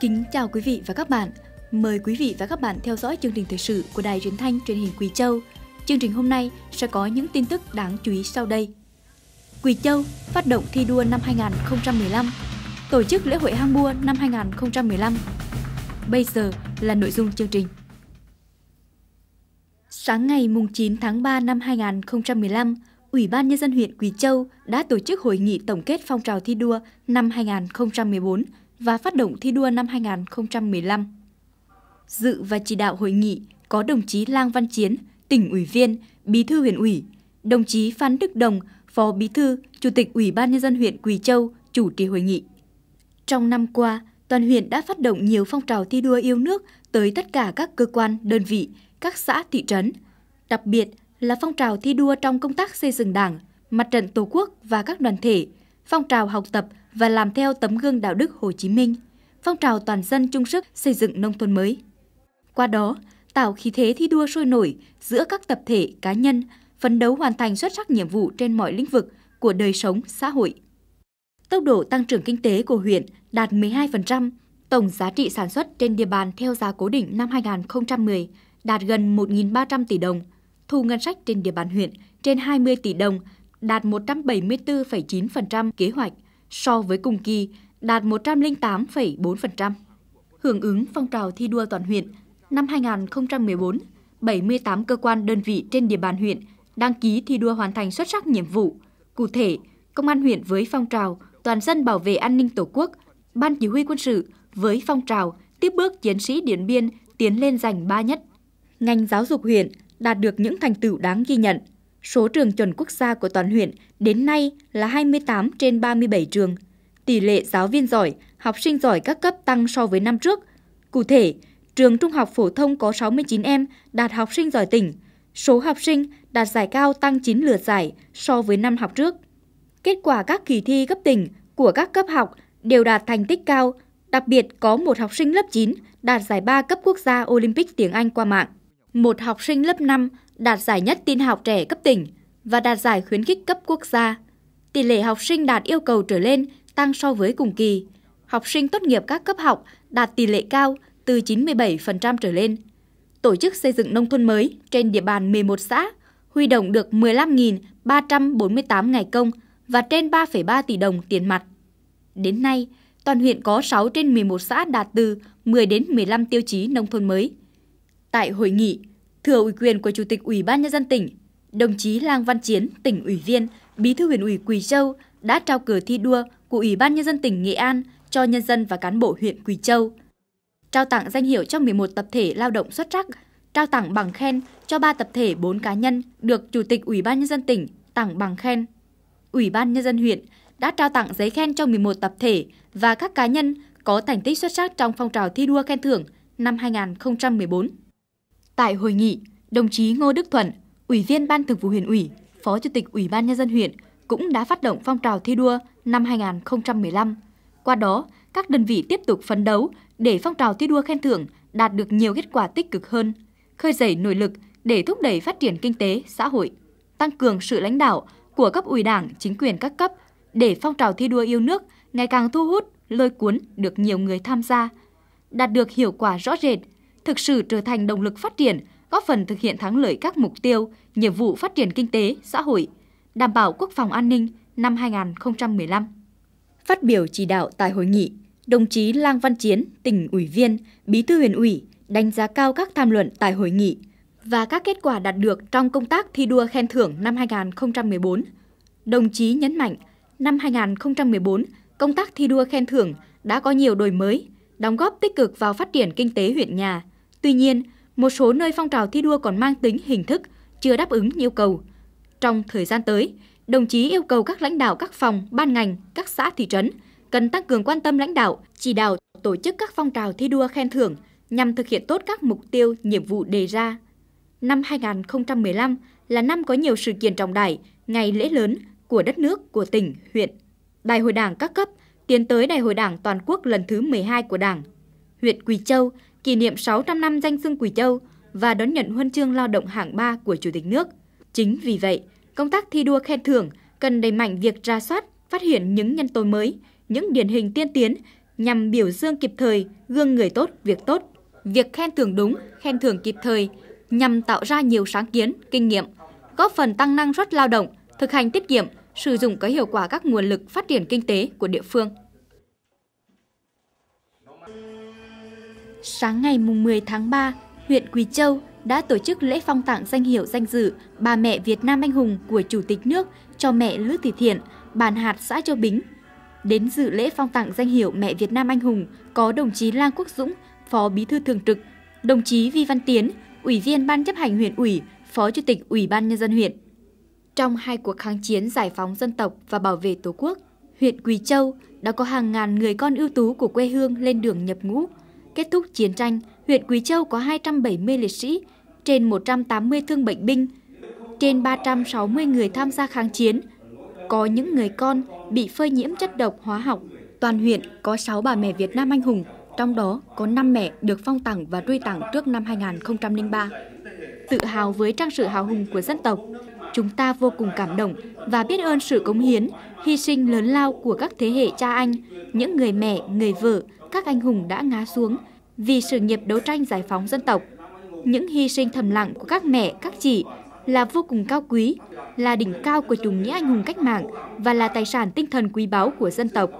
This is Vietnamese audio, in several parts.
Kính chào quý vị và các bạn. Mời quý vị và các bạn theo dõi chương trình thời sự của Đài Truyền thanh Truyền hình Quỳ Châu. Chương trình hôm nay sẽ có những tin tức đáng chú ý sau đây. Quỳ Châu phát động thi đua năm 2015, tổ chức lễ hội hang bua năm 2015. Bây giờ là nội dung chương trình. Sáng ngày 9 tháng 3 năm 2015, Ủy ban Nhân dân huyện Quỳ Châu đã tổ chức hội nghị tổng kết phong trào thi đua năm 2014 và phát động thi đua năm 2015. Dự và chỉ đạo hội nghị có đồng chí Lang Văn Chiến, tỉnh ủy viên, bí thư huyện ủy, đồng chí Phan Đức Đồng, phó bí thư, chủ tịch Ủy ban nhân dân huyện Quỳ Châu chủ trì hội nghị. Trong năm qua, toàn huyện đã phát động nhiều phong trào thi đua yêu nước tới tất cả các cơ quan, đơn vị, các xã, thị trấn. Đặc biệt là phong trào thi đua trong công tác xây dựng đảng, mặt trận tổ quốc và các đoàn thể, phong trào học tập và làm theo tấm gương đạo đức Hồ Chí Minh, phong trào toàn dân chung sức xây dựng nông thôn mới. Qua đó, tạo khí thế thi đua sôi nổi giữa các tập thể cá nhân, phấn đấu hoàn thành xuất sắc nhiệm vụ trên mọi lĩnh vực của đời sống xã hội. Tốc độ tăng trưởng kinh tế của huyện đạt 12%, tổng giá trị sản xuất trên địa bàn theo giá cố định năm 2010 đạt gần 1.300 tỷ đồng, thu ngân sách trên địa bàn huyện trên 20 tỷ đồng đạt 174,9% kế hoạch so với cùng kỳ đạt 108,4%. Hưởng ứng phong trào thi đua toàn huyện, năm 2014, 78 cơ quan đơn vị trên địa bàn huyện đăng ký thi đua hoàn thành xuất sắc nhiệm vụ. Cụ thể, Công an huyện với phong trào Toàn dân bảo vệ an ninh Tổ quốc, Ban chỉ huy quân sự với phong trào tiếp bước chiến sĩ Điện Biên tiến lên giành ba nhất. Ngành giáo dục huyện đạt được những thành tựu đáng ghi nhận – số trường chuẩn quốc gia của toàn huyện đến nay là 28 trên 37 trường. Tỷ lệ giáo viên giỏi, học sinh giỏi các cấp tăng so với năm trước. Cụ thể, trường trung học phổ thông có 69 em đạt học sinh giỏi tỉnh. Số học sinh đạt giải cao tăng 9 lượt giải so với năm học trước. Kết quả các kỳ thi cấp tỉnh của các cấp học đều đạt thành tích cao, đặc biệt có một học sinh lớp 9 đạt giải ba cấp quốc gia Olympic tiếng Anh qua mạng. Một học sinh lớp 5 đạt giải nhất tin học trẻ cấp tỉnh và đạt giải khuyến khích cấp quốc gia. Tỷ lệ học sinh đạt yêu cầu trở lên tăng so với cùng kỳ. Học sinh tốt nghiệp các cấp học đạt tỷ lệ cao từ 97% trở lên. Tổ chức xây dựng nông thôn mới trên địa bàn 11 xã huy động được 15.348 ngày công và trên 3,3 tỷ đồng tiền mặt. Đến nay, toàn huyện có 6 trên 11 xã đạt từ 10 đến 15 tiêu chí nông thôn mới. Tại hội nghị, Thừa ủy quyền của Chủ tịch Ủy ban Nhân dân tỉnh, đồng chí Lang Văn Chiến, tỉnh ủy viên, Bí thư huyện ủy Quỳ Châu đã trao cờ thi đua của Ủy ban Nhân dân tỉnh Nghệ An cho nhân dân và cán bộ huyện Quỳ Châu. Trao tặng danh hiệu cho 11 tập thể lao động xuất sắc, trao tặng bằng khen cho 3 tập thể 4 cá nhân được Chủ tịch Ủy ban Nhân dân tỉnh tặng bằng khen. Ủy ban Nhân dân huyện đã trao tặng giấy khen cho 11 tập thể và các cá nhân có thành tích xuất sắc trong phong trào thi đua khen thưởng năm 2014. Tại hội nghị, đồng chí Ngô Đức Thuận, Ủy viên Ban Thường vụ huyện ủy, Phó Chủ tịch Ủy ban Nhân dân huyện cũng đã phát động phong trào thi đua năm 2015. Qua đó, các đơn vị tiếp tục phấn đấu để phong trào thi đua khen thưởng đạt được nhiều kết quả tích cực hơn, khơi dậy nội lực để thúc đẩy phát triển kinh tế, xã hội, tăng cường sự lãnh đạo của cấp ủy đảng, chính quyền các cấp để phong trào thi đua yêu nước ngày càng thu hút, lôi cuốn được nhiều người tham gia, đạt được hiệu quả rõ rệt – thực sự trở thành động lực phát triển, góp phần thực hiện thắng lợi các mục tiêu, nhiệm vụ phát triển kinh tế, xã hội, đảm bảo quốc phòng an ninh năm 2015. Phát biểu chỉ đạo tại hội nghị, đồng chí Lang Văn Chiến, tỉnh ủy viên, bí thư huyện ủy, đánh giá cao các tham luận tại hội nghị và các kết quả đạt được trong công tác thi đua khen thưởng năm 2014. Đồng chí nhấn mạnh, năm 2014, công tác thi đua khen thưởng đã có nhiều đổi mới, đóng góp tích cực vào phát triển kinh tế huyện nhà, Tuy nhiên, một số nơi phong trào thi đua còn mang tính hình thức, chưa đáp ứng yêu cầu. Trong thời gian tới, đồng chí yêu cầu các lãnh đạo các phòng, ban ngành, các xã thị trấn cần tăng cường quan tâm lãnh đạo, chỉ đạo tổ chức các phong trào thi đua khen thưởng nhằm thực hiện tốt các mục tiêu, nhiệm vụ đề ra. Năm 2015 là năm có nhiều sự kiện trọng đại, ngày lễ lớn của đất nước, của tỉnh, huyện. Đại hội Đảng các cấp tiến tới Đại hội Đảng toàn quốc lần thứ 12 của Đảng. Huyện Quỳ Châu kỷ niệm 600 năm danh xưng Quỳ Châu và đón nhận huân chương lao động hạng 3 của Chủ tịch nước. Chính vì vậy, công tác thi đua khen thưởng cần đẩy mạnh việc ra soát, phát hiện những nhân tố mới, những điển hình tiên tiến nhằm biểu dương kịp thời gương người tốt, việc tốt. Việc khen thưởng đúng, khen thưởng kịp thời nhằm tạo ra nhiều sáng kiến, kinh nghiệm, góp phần tăng năng suất lao động, thực hành tiết kiệm, sử dụng có hiệu quả các nguồn lực phát triển kinh tế của địa phương. sáng ngày 10 tháng 3, huyện Quỳ Châu đã tổ chức lễ phong tặng danh hiệu danh dự Bà mẹ Việt Nam Anh hùng của Chủ tịch nước cho mẹ Lữ Thị Thiện, bàn hạt xã Châu Bính. Đến dự lễ phong tặng danh hiệu Mẹ Việt Nam Anh hùng có đồng chí Lang Quốc Dũng, Phó Bí thư Thường trực, đồng chí Vi Văn Tiến, Ủy viên Ban chấp hành huyện ủy, Phó Chủ tịch Ủy ban Nhân dân huyện. Trong hai cuộc kháng chiến giải phóng dân tộc và bảo vệ Tổ quốc, huyện Quỳ Châu đã có hàng ngàn người con ưu tú của quê hương lên đường nhập ngũ, Kết thúc chiến tranh, huyện Quý Châu có 270 liệt sĩ, trên 180 thương bệnh binh, trên 360 người tham gia kháng chiến. Có những người con bị phơi nhiễm chất độc hóa học. Toàn huyện có 6 bà mẹ Việt Nam anh hùng, trong đó có 5 mẹ được phong tặng và truy tặng trước năm 2003. Tự hào với trang sử hào hùng của dân tộc, chúng ta vô cùng cảm động và biết ơn sự cống hiến, hy sinh lớn lao của các thế hệ cha anh, những người mẹ, người vợ, các anh hùng đã ngã xuống vì sự nghiệp đấu tranh giải phóng dân tộc. Những hy sinh thầm lặng của các mẹ, các chị là vô cùng cao quý, là đỉnh cao của chủ nghĩa anh hùng cách mạng và là tài sản tinh thần quý báu của dân tộc.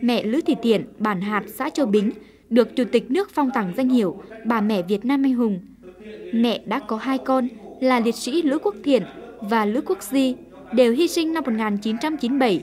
Mẹ Lữ Thị Tiện, bản hạt xã Châu Bính, được Chủ tịch nước phong tặng danh hiệu Bà Mẹ Việt Nam Anh Hùng. Mẹ đã có hai con là liệt sĩ Lữ Quốc Thiện và Lữ Quốc Di, đều hy sinh năm 1997.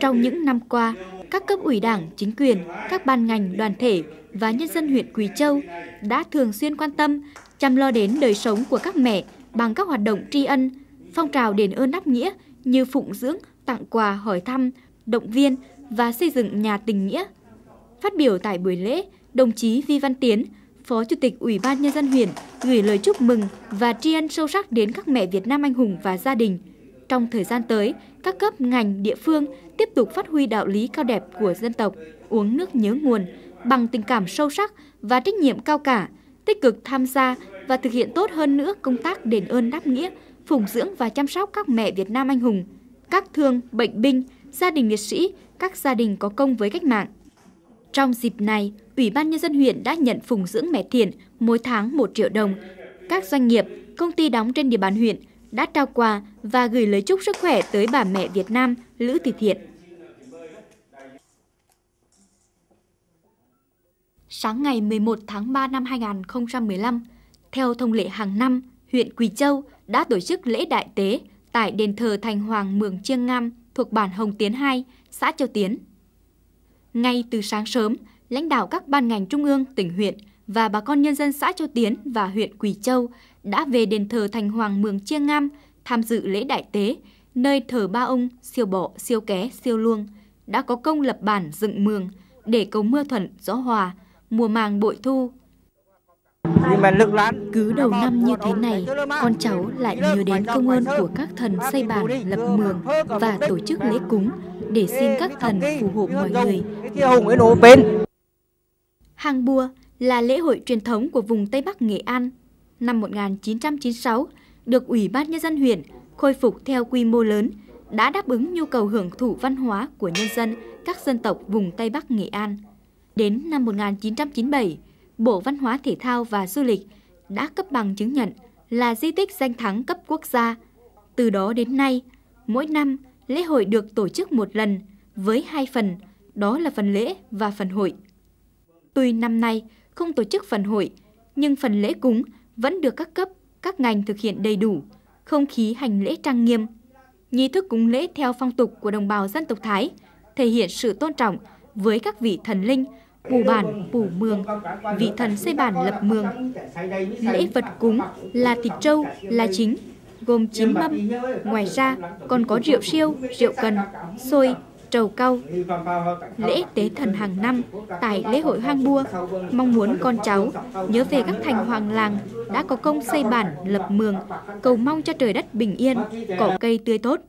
Trong những năm qua, các cấp ủy đảng, chính quyền, các ban ngành, đoàn thể và nhân dân huyện Quỳ Châu đã thường xuyên quan tâm, chăm lo đến đời sống của các mẹ bằng các hoạt động tri ân, phong trào đền ơn đáp nghĩa như phụng dưỡng, tặng quà, hỏi thăm, động viên và xây dựng nhà tình nghĩa. Phát biểu tại buổi lễ, đồng chí Vi Văn Tiến, Phó Chủ tịch Ủy ban Nhân dân huyện gửi lời chúc mừng và tri ân sâu sắc đến các mẹ Việt Nam anh hùng và gia đình – trong thời gian tới, các cấp ngành địa phương tiếp tục phát huy đạo lý cao đẹp của dân tộc, uống nước nhớ nguồn bằng tình cảm sâu sắc và trách nhiệm cao cả, tích cực tham gia và thực hiện tốt hơn nữa công tác đền ơn đáp nghĩa, phụng dưỡng và chăm sóc các mẹ Việt Nam anh hùng, các thương bệnh binh, gia đình liệt sĩ, các gia đình có công với cách mạng. Trong dịp này, Ủy ban Nhân dân huyện đã nhận phùng dưỡng mẹ thiện mỗi tháng 1 triệu đồng. Các doanh nghiệp, công ty đóng trên địa bàn huyện đã trao quà và gửi lời chúc sức khỏe tới bà mẹ Việt Nam Lữ Thị Thiện. Sáng ngày 11 tháng 3 năm 2015, theo thông lệ hàng năm, huyện Quỳ Châu đã tổ chức lễ đại tế tại đền thờ Thành Hoàng Mường Chiêng Ngam thuộc bản Hồng Tiến 2, xã Châu Tiến. Ngay từ sáng sớm, lãnh đạo các ban ngành trung ương, tỉnh huyện và bà con nhân dân xã Châu Tiến và huyện Quỳ Châu đã về đền thờ Thành Hoàng Mường Chiêng Ngam tham dự lễ đại tế, nơi thờ ba ông siêu bộ, siêu ké, siêu luông, đã có công lập bản dựng mường để cầu mưa thuận, gió hòa, mùa màng bội thu. Cứ đầu năm như thế này, con cháu lại nhớ đến công ơn của các thần xây bản lập mường và tổ chức lễ cúng để xin các thần phù hộ mọi người. Hàng bùa là lễ hội truyền thống của vùng Tây Bắc Nghệ An năm 1996 được Ủy ban Nhân dân huyện khôi phục theo quy mô lớn, đã đáp ứng nhu cầu hưởng thụ văn hóa của nhân dân các dân tộc vùng Tây Bắc Nghệ An. Đến năm 1997, Bộ Văn hóa Thể thao và Du lịch đã cấp bằng chứng nhận là di tích danh thắng cấp quốc gia. Từ đó đến nay, mỗi năm lễ hội được tổ chức một lần với hai phần, đó là phần lễ và phần hội. Tuy năm nay không tổ chức phần hội, nhưng phần lễ cúng vẫn được các cấp, các ngành thực hiện đầy đủ, không khí hành lễ trang nghiêm. Nghi thức cúng lễ theo phong tục của đồng bào dân tộc Thái thể hiện sự tôn trọng với các vị thần linh, Pù bản, pù mường, vị thần xây bản lập mường. Lễ vật cúng là thịt trâu, là chính, gồm chín mâm. Ngoài ra còn có rượu siêu, rượu cần, xôi, trầu cau. Lễ tế thần hàng năm tại lễ hội hoang Bua mong muốn con cháu nhớ về các thành hoàng làng đã có công xây bản, lập mường, cầu mong cho trời đất bình yên, cỏ cây tươi tốt,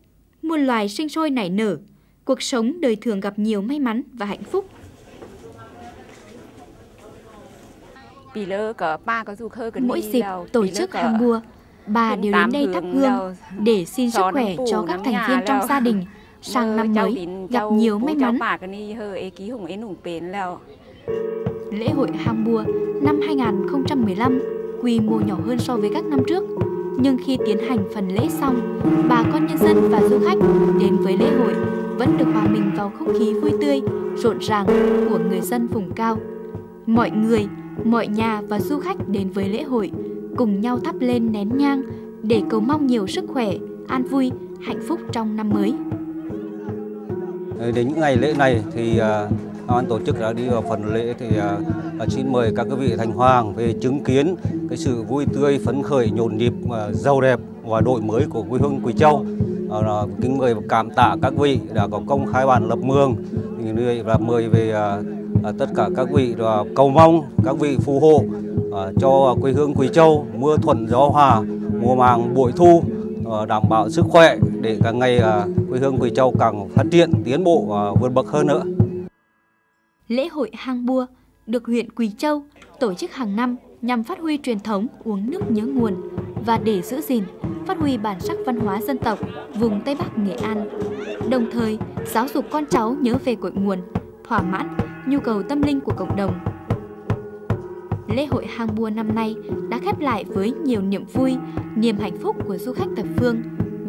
muôn loài sinh sôi nảy nở, cuộc sống đời thường gặp nhiều may mắn và hạnh phúc. Mỗi dịp tổ chức hang bua, bà đều đến đây thắp hương để xin sức khỏe cho các thành viên trong gia đình sang ờ, năm mới gặp nhiều may mắn. Lễ hội Hang Bua năm 2015 quy mô nhỏ hơn so với các năm trước, nhưng khi tiến hành phần lễ xong, bà con nhân dân và du khách đến với lễ hội vẫn được hòa mình vào không khí vui tươi, rộn ràng của người dân vùng cao. Mọi người, mọi nhà và du khách đến với lễ hội cùng nhau thắp lên nén nhang để cầu mong nhiều sức khỏe, an vui, hạnh phúc trong năm mới. Ờ, đến những ngày lễ này thì ờ, ban tổ chức đã đi vào phần lễ thì ờ, xin mời các quý vị thành hoàng về chứng kiến cái sự vui tươi phấn khởi nhộn nhịp giàu đẹp và đổi mới của quê hương Quỳ Châu. Kính mời cảm tạ các vị đã có công khai bản lập mương và mời về tất cả các vị cầu mong các vị phù hộ cho quê hương Quỳ Châu mưa thuận gió hòa mùa màng bội thu Ờ, đảm bảo sức khỏe để càng ngày à, quê hương Quỳ Châu càng phát triển, tiến bộ và vượt bậc hơn nữa. Lễ hội Hang Bua được huyện Quỳ Châu tổ chức hàng năm nhằm phát huy truyền thống uống nước nhớ nguồn và để giữ gìn, phát huy bản sắc văn hóa dân tộc vùng Tây Bắc Nghệ An, đồng thời giáo dục con cháu nhớ về cội nguồn, thỏa mãn nhu cầu tâm linh của cộng đồng lễ hội Hang Bua năm nay đã khép lại với nhiều niềm vui, niềm hạnh phúc của du khách thập phương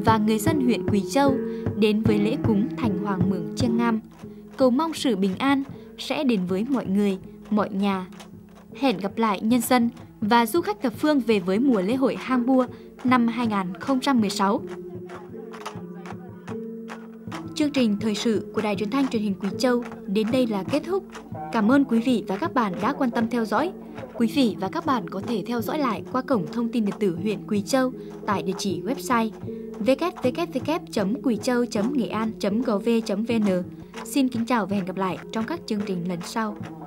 và người dân huyện Quỳ Châu đến với lễ cúng Thành Hoàng Mường Chiêng Nam. Cầu mong sự bình an sẽ đến với mọi người, mọi nhà. Hẹn gặp lại nhân dân và du khách thập phương về với mùa lễ hội Hang Bua năm 2016. Chương trình thời sự của Đài Truyền thanh Truyền hình Quỳ Châu đến đây là kết thúc. Cảm ơn quý vị và các bạn đã quan tâm theo dõi. Quý vị và các bạn có thể theo dõi lại qua cổng thông tin điện tử huyện Quỳ Châu tại địa chỉ website www.quỳ an an.gov.vn. Xin kính chào và hẹn gặp lại trong các chương trình lần sau.